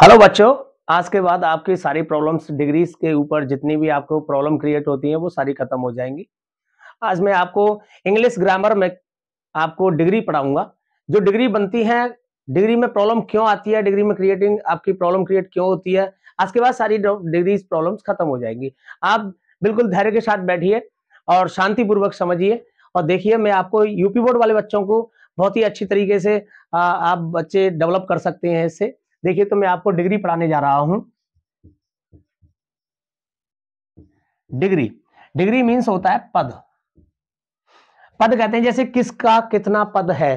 hello बच्चों आज के बाद आपकी सारी प्रॉब्लम्स डिग्रीज के ऊपर जितनी भी आपको प्रॉब्लम क्रिएट होती है वो सारी खत्म हो जाएंगी आज मैं आपको इंग्लिश ग्रामर में आपको डिग्री पढ़ाऊंगा जो डिग्री बनती है डिग्री में प्रॉब्लम क्यों आती है डिग्री में क्रिएटिंग आपकी प्रॉब्लम क्रिएट क्यों होती है आज के बाद सारी डिग्रीज प्रॉब्लम्स खत्म हो जाएंगी आप बिल्कुल धैर्य के साथ बैठिए और शांतिपूर्वक समझिए और देखिए मैं आपको यूपी बोर्ड वाले बच्चों को बहुत ही अच्छी तरीके से आप बच्चे डेवलप कर सकते हैं इससे देखिए तो मैं आपको डिग्री पढ़ाने जा रहा हूं डिग्री डिग्री मीन्स होता है पद पद कहते हैं जैसे किसका कितना पद है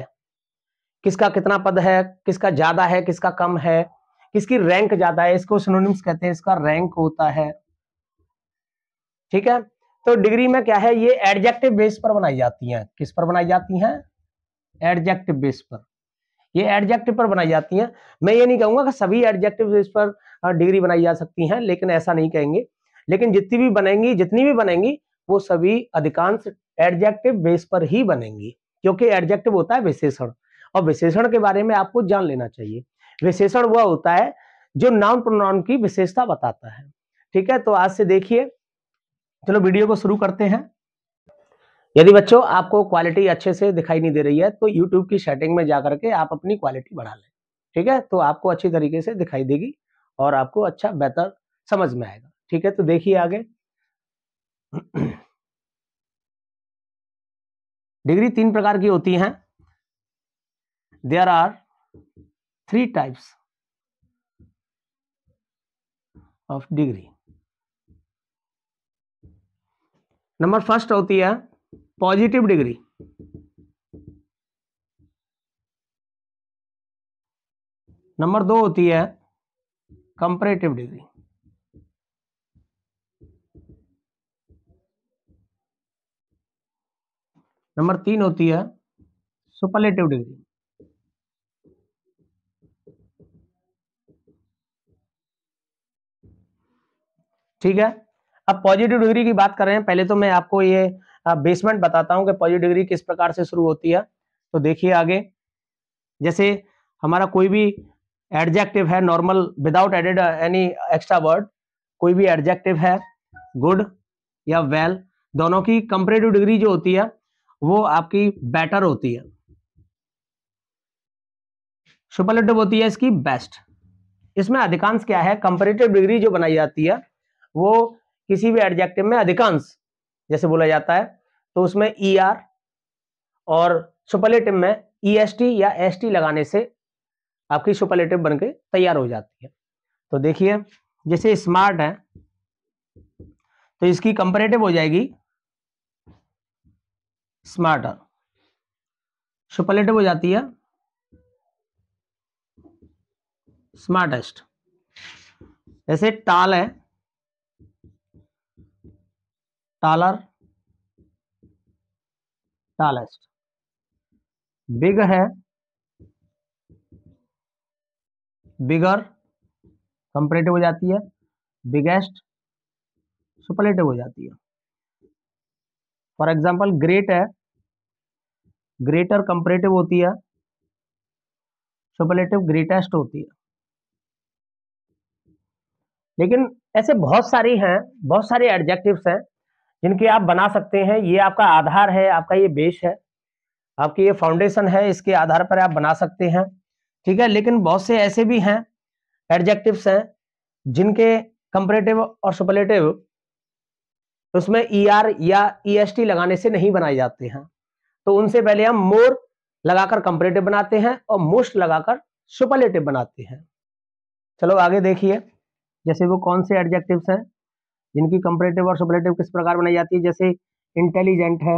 किसका कितना पद है किसका ज्यादा है किसका कम है किसकी रैंक ज्यादा है इसको सिनोनिम्स कहते हैं इसका रैंक होता है ठीक है तो डिग्री में क्या है ये एडजेक्टिव बेस पर बनाई जाती हैं किस पर बनाई जाती हैं एडजेक्टिव बेस पर ये एडजेक्टिव पर बनाई जाती हैं मैं ये नहीं कहूंगा कि सभी एडजेक्टिव इस पर डिग्री बनाई जा सकती हैं लेकिन ऐसा नहीं कहेंगे लेकिन जितनी भी बनेंगी जितनी भी बनेंगी वो सभी अधिकांश एडजेक्टिव बेस पर ही बनेंगी क्योंकि एडजेक्टिव होता है विशेषण और विशेषण के बारे में आपको जान लेना चाहिए विशेषण वह होता है जो नाउन प्रोनाउन की विशेषता बताता है ठीक है तो आज से देखिए चलो वीडियो को शुरू करते हैं यदि बच्चों आपको क्वालिटी अच्छे से दिखाई नहीं दे रही है तो यूट्यूब की सेटिंग में जा करके आप अपनी क्वालिटी बढ़ा लें ठीक है तो आपको अच्छी तरीके से दिखाई देगी और आपको अच्छा बेहतर समझ में आएगा ठीक है तो देखिए आगे डिग्री तीन प्रकार की होती हैं there are three types of degree number first होती है पॉजिटिव डिग्री नंबर दो होती है कंपरेटिव डिग्री नंबर तीन होती है सुपरलेटिव डिग्री ठीक है अब पॉजिटिव डिग्री की बात कर रहे हैं पहले तो मैं आपको ये बेसमेंट बताता हूँ कि पॉजिटिव डिग्री किस प्रकार से शुरू होती है तो देखिए आगे जैसे हमारा कोई भी एडजेक्टिव है normal without added any extra word कोई भी एडजेक्टिव है गुड या वेल well, दोनों की कंपेरेटिव डिग्री जो होती है वो आपकी बेटर होती है सुपरलेटिव होती है इसकी बेस्ट इसमें अधिकांश क्या है कंपेरेटिव डिग्री जो बनाई जाती है वो किसी भी एडजेक्टिव में अधिकांश जैसे बोला जाता है तो उसमें ई e ER और सुपरलेटिव में ई एस टी या एस टी लगाने से आपकी सुपरलेटिव बन के तैयार हो जाती है तो देखिए जैसे स्मार्ट है तो इसकी कंपेरेटिव हो जाएगी स्मार्ट सुपरलेटिव हो जाती है स्मार्टेस्ट जैसे टाल है टालर टालेस्ट बिग है बिगर कंपरेटिव हो जाती है बिगेस्ट सुपरलेटिव हो जाती है फॉर एग्जाम्पल ग्रेट है ग्रेटर कंपरेटिव होती है सुपरलेटिव ग्रेटेस्ट होती है लेकिन ऐसे बहुत सारी हैं बहुत सारे एडजेक्टिव्स हैं जिनके आप बना सकते हैं ये आपका आधार है आपका ये बेस है आपकी ये फाउंडेशन है इसके आधार पर आप बना सकते हैं ठीक है लेकिन बहुत से ऐसे भी हैं एडजेक्टिव्स हैं जिनके कंपरेटिव और सुपलेटिव उसमें ई e आर या ई एस टी लगाने से नहीं बनाए जाते हैं तो उनसे पहले हम मोर लगाकर कंपरेटिव बनाते हैं और मोस्ट लगाकर सुपलेटिव बनाते हैं चलो आगे देखिए जैसे वो कौन से एडजेक्टिव्स हैं जिनकी कंपेरेटिव और सुपरेटिव किस प्रकार बनाई जाती है जैसे इंटेलिजेंट है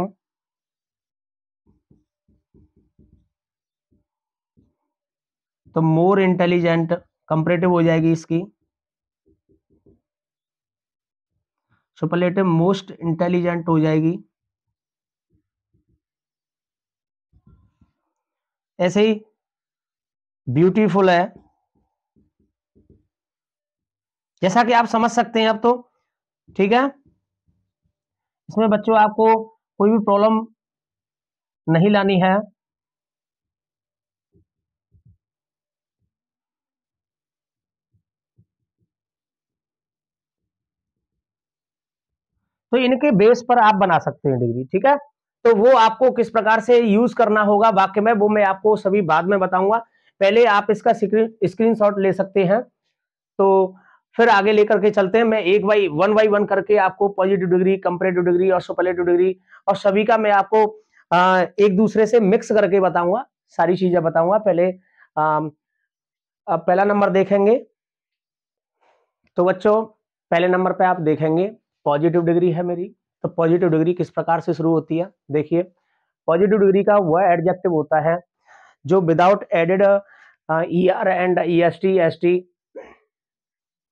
तो मोर इंटेलिजेंट कंपेरेटिव हो जाएगी इसकी सुपरलेटिव मोस्ट इंटेलिजेंट हो जाएगी ऐसे ही ब्यूटीफुल है जैसा कि आप समझ सकते हैं अब तो ठीक है इसमें बच्चों आपको कोई भी प्रॉब्लम नहीं लानी है तो इनके बेस पर आप बना सकते हैं डिग्री ठीक है तो वो आपको किस प्रकार से यूज करना होगा वाक्य में वो मैं आपको सभी बाद में बताऊंगा पहले आप इसका स्क्रीन स्क्रीनशॉट ले सकते हैं तो फिर आगे लेकर के चलते हैं मैं एक बाई वन बाई वन करके आपको पॉजिटिव डिग्री कंपेरेटिव डिग्री और सुपरलेटिव डिग्री और सभी का मैं आपको आ, एक दूसरे से मिक्स करके बताऊंगा सारी चीजें बताऊंगा पहले आ, पहला नंबर देखेंगे तो बच्चों पहले नंबर पे आप देखेंगे पॉजिटिव डिग्री है मेरी तो पॉजिटिव डिग्री किस प्रकार से शुरू होती है देखिए पॉजिटिव डिग्री का वह एडजेक्टिव होता है जो without added E R and E S T S T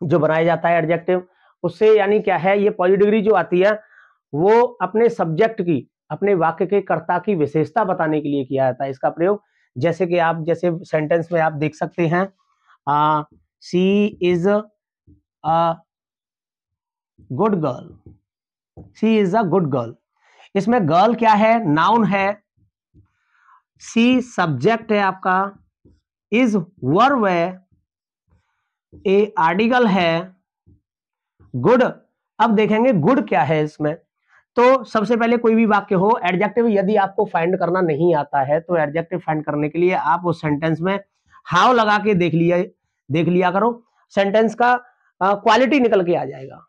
जो बनाया जाता है एडजेक्टिव उससे यानी क्या है ये डिग्री जो आती है वो अपने सब्जेक्ट की अपने वाक्य के कर्ता की विशेषता बताने के लिए किया जाता है इसका प्रयोग जैसे कि आप जैसे सेंटेंस में आप देख सकते हैं आ, she is a good girl she is a good girl इसमें गर्ल क्या है नाउन है सी सब्जेक्ट है आपका इज वर्व है ए आर्टिकल है गुड अब देखेंगे गुड क्या है इसमें तो सबसे पहले कोई भी वाक्य हो एडजेक्टिव यदि आपको फाइंड करना नहीं आता है तो एडजेक्टिव फाइंड करने के लिए आप उस सेंटेंस में हाव लगा के देख लिया देख लिया करो सेंटेंस का क्वालिटी निकल के आ जाएगा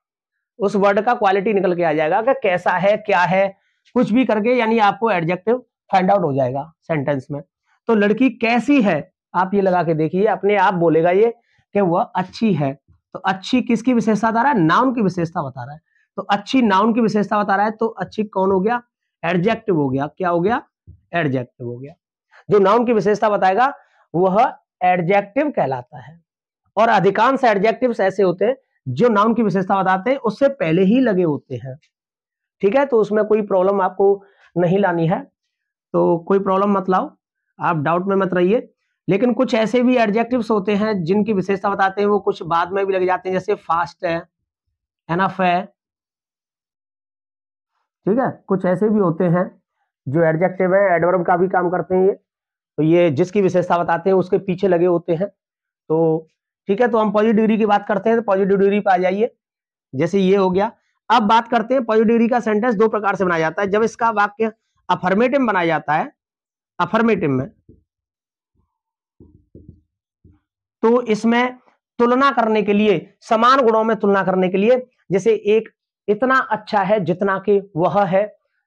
उस वर्ड का क्वालिटी निकल के आ जाएगा कि कैसा है क्या है कुछ भी करके यानी आपको एडजेक्टिव फाइंड आउट हो जाएगा सेंटेंस में तो लड़की कैसी है आप ये लगा के देखिए अपने आप बोलेगा ये कि वह अच्छी है तो अच्छी किसकी विशेषता बता रहा है नाउन की विशेषता बता रहा है तो अच्छी नाउन की विशेषता बता रहा है तो अच्छी कौन हो गया एडजेक्टिव हो गया क्या हो गया एडजेक्टिव हो गया जो नाउन की विशेषता बताएगा वह एडजेक्टिव कहलाता है और अधिकांश एडजेक्टिव ऐसे होते हैं जो नाउन की विशेषता बताते हैं उससे पहले ही लगे होते हैं ठीक है तो उसमें कोई प्रॉब्लम आपको नहीं लानी है तो कोई प्रॉब्लम मत लाओ आप डाउट में मत रहिए लेकिन कुछ ऐसे भी एडजेक्टिव्स होते हैं जिनकी विशेषता बताते हैं वो कुछ बाद में भी लग जाते हैं जैसे फास्ट है एनफ है ठीक है कुछ ऐसे भी होते हैं जो एडजेक्टिव है एडवर्ब का भी काम करते हैं ये तो ये जिसकी विशेषता बताते हैं उसके पीछे लगे होते हैं तो ठीक है तो हम पॉजिटिव डिग्री की बात करते हैं तो पॉजिटिव डिग्री पे आ जाइए जैसे ये हो गया अब बात करते हैं पॉजिटिव डिग्री का सेंटेंस दो प्रकार से बनाया जाता है जब इसका वाक्य अफर्मेटिव बनाया जाता है अफर्मेटिव में तो इसमें तुलना करने के लिए समान गुणों में तुलना करने के लिए जैसे एक इतना अच्छा है जितना के वह है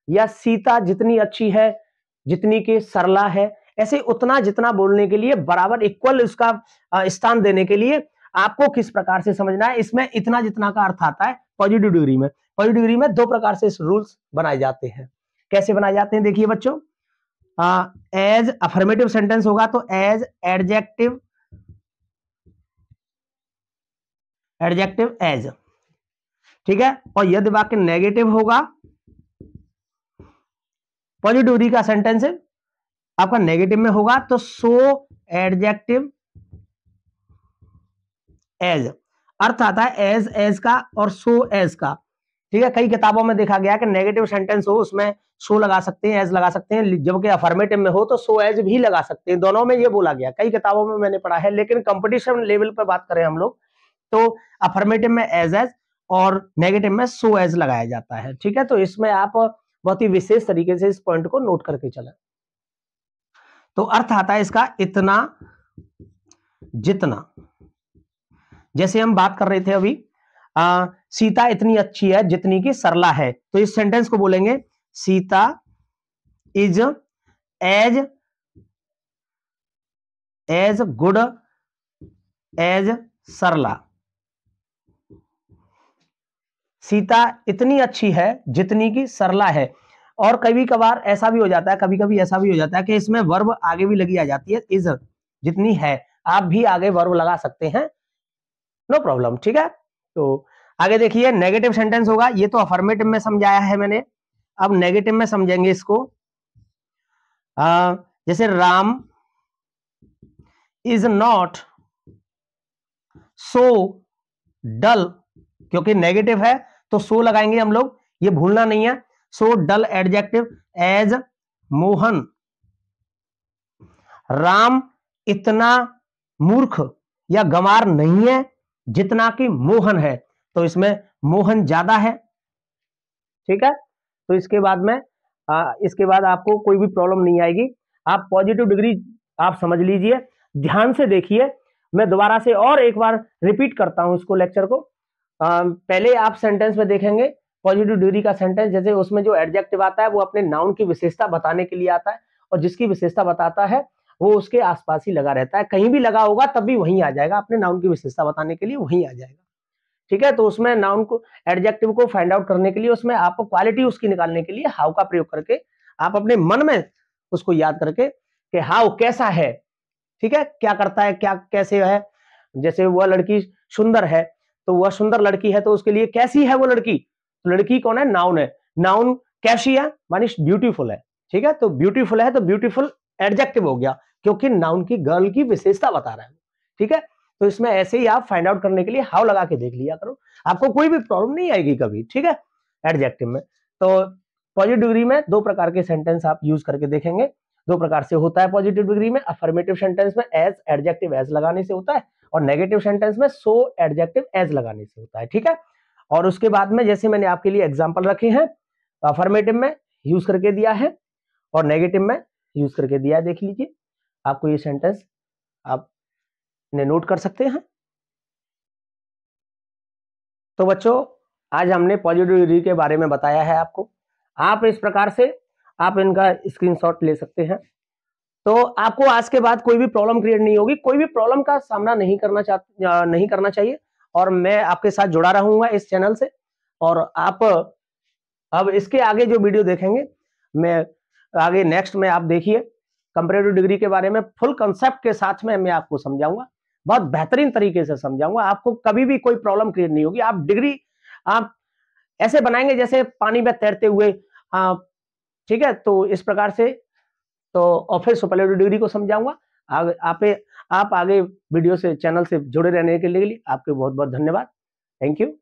या सीता जितनी अच्छी है जितनी के सरला है ऐसे उतना जितना बोलने के लिए बराबर इक्वल उसका स्थान देने के लिए आपको किस प्रकार से समझना है इसमें इतना जितना का अर्थ आता है पॉजिटिव डिग्री में पॉजिटिव डिग्री में दो प्रकार से रूल्स बनाए जाते हैं कैसे बनाए जाते हैं देखिए बच्चों एज अफर्मेटिव सेंटेंस होगा तो एज एडजेक्टिव एडजेक्टिव एज ठीक है और यदि वाक्य नेगेटिव होगा पॉजिटिव का सेंटेंस आपका नेगेटिव में होगा तो सो एडजेक्टिव एज अर्थ आता है एज एज का और सो एज का ठीक है कई किताबों में देखा गया कि नेगेटिव सेंटेंस हो उसमें सो लगा सकते हैं एज लगा सकते हैं जबकि अफर्मेटिव में हो तो सो एज भी लगा सकते हैं दोनों में ये बोला गया कई किताबों में मैंने पढ़ा है लेकिन कंपटीशन लेवल पर बात करें हम लोग तो अफर्मेटिव में एज एज और नेगेटिव में सो एज लगाया जाता है ठीक है तो इसमें आप बहुत ही विशेष तरीके से इस पॉइंट को नोट करके चले तो अर्थ आता है इसका इतना जितना जैसे हम बात कर रहे थे अभी आ, सीता इतनी अच्छी है जितनी की सरला है तो इस सेंटेंस को बोलेंगे Sita is as as good as Sarla Sita इतनी अच्छी है जितनी की सरला है और कभी कभार ऐसा भी हो जाता है कभी कभी ऐसा भी हो जाता है कि इसमें वर्ब आगे भी लगी आ जाती है इज जितनी है आप भी आगे वर्ब लगा सकते हैं नो प्रॉब्लम ठीक है तो आगे देखिए नेगेटिव सेंटेंस होगा ये तो अफर्मेटिव में समझाया है मैंने अब नेगेटिव में समझेंगे इसको आ, जैसे Ram is not so dull क्योंकि नेगेटिव है तो सो लगाएंगे हम लोग ये भूलना नहीं है so dull adjective as Mohan Ram इतना मूर्ख या गमार नहीं है जितना कि मोहन है तो इसमें मोहन ज्यादा है ठीक है तो इसके बाद में आ, इसके बाद आपको कोई भी प्रॉब्लम नहीं आएगी आप पॉजिटिव डिग्री आप समझ लीजिए ध्यान से देखिए मैं दोबारा से और एक बार रिपीट करता हूं इसको लेक्चर को पहले आप सेंटेंस में देखेंगे पॉजिटिव डिग्री का सेंटेंस जैसे उसमें जो एडजेक्टिव आता है वो अपने नाउन की विशेषता बताने के लिए आता है और जिसकी विशेषता बताता है वो उसके आसपास ही लगा रहता है कहीं भी लगा होगा तब भी वहीं आ जाएगा अपने नाउन की विशेषता बताने के लिए वहीं आ जाएगा ठीक है तो उसमें नाउन को एडजेक्टिव को फाइंड आउट करने के लिए उसमें आपको क्वालिटी उसकी निकालने के लिए हाउ का प्रयोग करके आप अपने मन में उसको याद करके कि हाउ कैसा है ठीक है क्या करता है क्या कैसे है जैसे वह लड़की सुंदर है तो वह सुंदर लड़की है तो उसके लिए कैसी है वो लड़की तो लड़की कौन है नाउन है नाउन कैसी है मानी ब्यूटीफुल है ठीक है तो ब्यूटीफुल है तो ब्यूटीफुल एडजेक्टिव हो गया क्योंकि नाउन की गर्ल की विशेषता बता रहा है ठीक है तो इसमें ऐसे ही आप फाइंड आउट करने के लिए हाउ लगा के देख लिया करो आपको कोई भी प्रॉब्लम नहीं आएगी कभी ठीक है एडजेक्टिव में तो पॉजिटिव डिग्री में दो प्रकार के सेंटेंस आप यूज करके देखेंगे दो प्रकार से होता है पॉजिटिव डिग्री में अफर्मेटिव सेंटेंस में एज एडजेक्टिव एज लगाने से होता है और नेगेटिव सेंटेंस में सो एडजेक्टिव एज लगाने से होता है ठीक है और उसके बाद में जैसे मैंने आपके लिए एग्जाम्पल रखे हैं अफर्मेटिव तो में यूज करके दिया है और नेगेटिव में यूज करके दिया है देख लीजिए आपको ये सेंटेंस आप ने नोट कर सकते हैं तो बच्चों आज हमने पॉजिटिव री के बारे में बताया है आपको आप इस प्रकार से आप इनका स्क्रीनशॉट ले सकते हैं तो आपको आज के बाद कोई भी प्रॉब्लम क्रिएट नहीं होगी कोई भी प्रॉब्लम का सामना नहीं करना चाह नहीं करना चाहिए और मैं आपके साथ जुड़ा रहूंगा इस चैनल से और आप अब इसके आगे जो वीडियो देखेंगे मैं आगे नेक्स्ट में आप देखिए कंपेरेटिव डिग्री के बारे में फुल कंसेप्ट के साथ में मैं आपको समझाऊंगा बहुत बेहतरीन तरीके से समझाऊंगा आपको कभी भी कोई प्रॉब्लम क्रिएट नहीं होगी आप डिग्री आप ऐसे बनाएंगे जैसे पानी में तैरते हुए ठीक है तो इस प्रकार से तो और फिर सुपरलेटिव डिग्री को समझाऊंगा आप आप आगे वीडियो से चैनल से जुड़े रहने के लिए आपके बहुत बहुत धन्यवाद थैंक यू